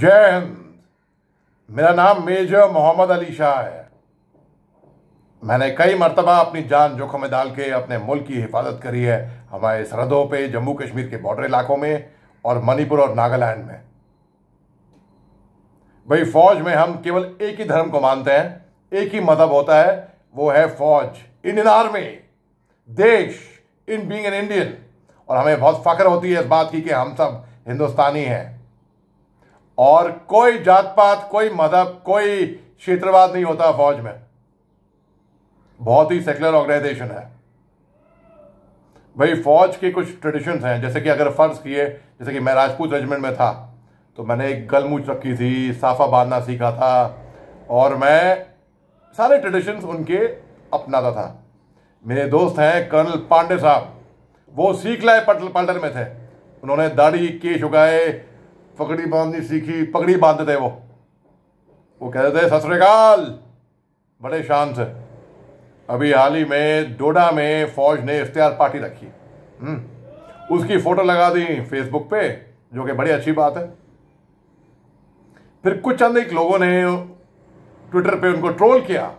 जय हिंद मेरा नाम मेजर मोहम्मद अली शाह है मैंने कई मरतबा अपनी जान जोखम में डाल के अपने मुल्क की हिफाजत करी है हमारे सरहदों पे जम्मू कश्मीर के बॉर्डर इलाकों में और मणिपुर और नागालैंड में भाई फौज में हम केवल एक ही धर्म को मानते हैं एक ही मजहब होता है वो है फौज इन इन आर्मी देश इन बींग एन इंडियन और हमें बहुत फख्र होती है इस बात की कि हम सब हिंदुस्तानी हैं और कोई जात पात कोई मजहब कोई क्षेत्रवाद नहीं होता फौज में बहुत ही सेकुलर ऑर्गेनाइजेशन है भाई फौज के कुछ ट्रेडिशंस हैं जैसे कि अगर फ़र्ज़ किए जैसे कि मैं राजपूत रेजिमेंट में था तो मैंने एक गलमूच रखी थी साफा बांधना सीखा था और मैं सारे ट्रेडिशंस उनके अपनाता था मेरे दोस्त हैं कर्नल पांडे साहब वो सीख लाए पटल पलटन में थे उन्होंने दाढ़ी केश उगाए पगड़ी बांधनी सीखी पगड़ी बांधते थे वो वो कहते थे सत बड़े शान से अभी हाल ही में डोडा में फौज ने इफ्तार पार्टी रखी हम्म। उसकी फोटो लगा दी फेसबुक पे जो कि बड़ी अच्छी बात है फिर कुछ चंद एक लोगों ने ट्विटर पे उनको ट्रोल किया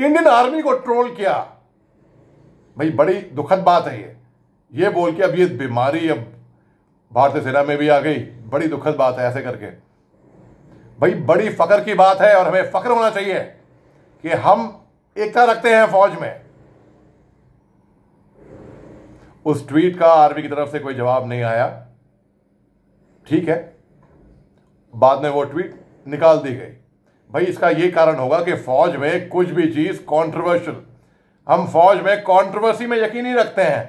इंडियन आर्मी को ट्रोल किया भाई बड़ी दुखद बात है ये ये बोल के अब ये बीमारी अब भारतीय सेना में भी आ गई बड़ी दुखद बात है ऐसे करके भाई बड़ी फकर की बात है और हमें फ़ख्र होना चाहिए कि हम एकता रखते हैं फौज में उस ट्वीट का आर्मी की तरफ से कोई जवाब नहीं आया ठीक है बाद में वो ट्वीट निकाल दी गई भाई इसका ये कारण होगा कि फौज में कुछ भी चीज़ कंट्रोवर्शियल हम फौज में कंट्रोवर्सी में यकीन ही रखते हैं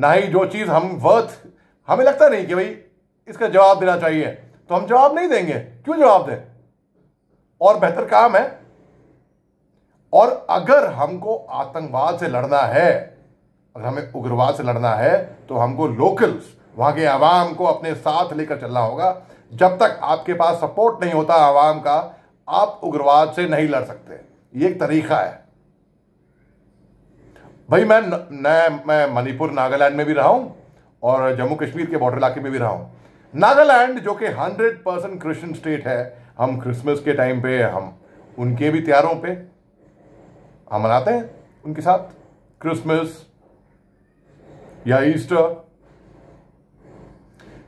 ना ही जो चीज़ हम वर्थ हमें लगता नहीं कि भाई इसका जवाब देना चाहिए तो हम जवाब नहीं देंगे क्यों जवाब दें और बेहतर काम है और अगर हमको आतंकवाद से लड़ना है अगर हमें उग्रवाद से लड़ना है तो हमको लोकल्स वहां के आवाम को अपने साथ लेकर चलना होगा जब तक आपके पास सपोर्ट नहीं होता आवाम का आप उग्रवाद से नहीं लड़ सकते ये एक तरीका है भाई मैं न, न, मैं मणिपुर नागालैंड में भी रहा हूं और जम्मू कश्मीर के बॉर्डर इलाके में भी रहा हूँ नागालैंड जो कि हंड्रेड परसेंट क्रिश्चियन स्टेट है हम क्रिसमस के टाइम पे हम उनके भी त्यौहारों पे हम मनाते हैं उनके साथ क्रिसमस या ईस्टर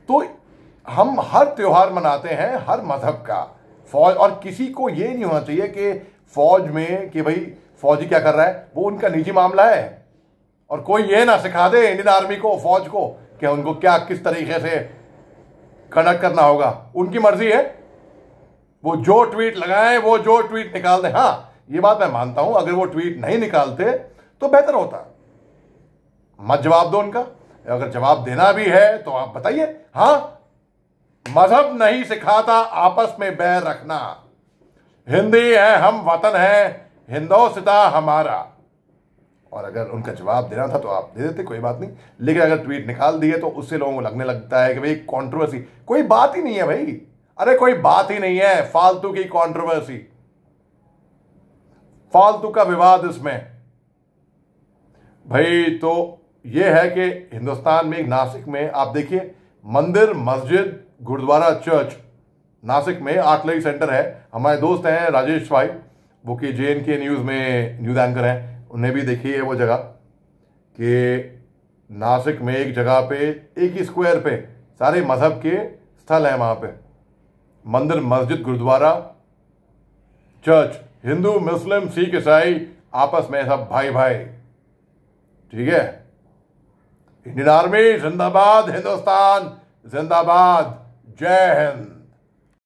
तो हम हर त्यौहार मनाते हैं हर मजहब का फौज और किसी को ये नहीं होना चाहिए कि फौज में कि भाई फौजी क्या कर रहा है वो उनका निजी मामला है और कोई ये ना सिखा दे इंडियन आर्मी को फौज को कि उनको क्या किस तरीके से कंडक्ट करना होगा उनकी मर्जी है वो जो ट्वीट लगाए वो जो ट्वीट निकाल दे हाँ ये बात मैं मानता हूं अगर वो ट्वीट नहीं निकालते तो बेहतर होता मत जवाब दो उनका अगर जवाब देना भी है तो आप बताइए हाँ मजहब नहीं सिखाता आपस में बैर रखना हिंदी है हम वतन है हिंदोसिता हमारा और अगर उनका जवाब देना था तो आप दे देते कोई बात नहीं लेकिन अगर ट्वीट निकाल दिए तो उससे लोगों को लगने लगता है कि भाई कॉन्ट्रोवर्सी कोई बात ही नहीं है भाई अरे कोई बात ही नहीं है फालतू की कॉन्ट्रोवर्सी फालतू का विवाद इसमें भाई तो यह है कि हिंदुस्तान में नासिक में आप देखिए मंदिर मस्जिद गुरुद्वारा चर्च नासिक में आर्टलरी सेंटर है हमारे दोस्त हैं राजेश भाई वो कि जे एन के न्यूज़ में न्यूज़ एंकर हैं उन्हें भी देखी है वो जगह कि नासिक में एक जगह पे एक ही स्क्वायर पे सारे मज़हब के स्थल हैं वहाँ पे मंदिर मस्जिद गुरुद्वारा चर्च हिंदू मुस्लिम सिख ईसाई आपस में सब भाई भाई ठीक है इंडियन आर्मी जिंदाबाद हिंदुस्तान जिंदाबाद जय हिंद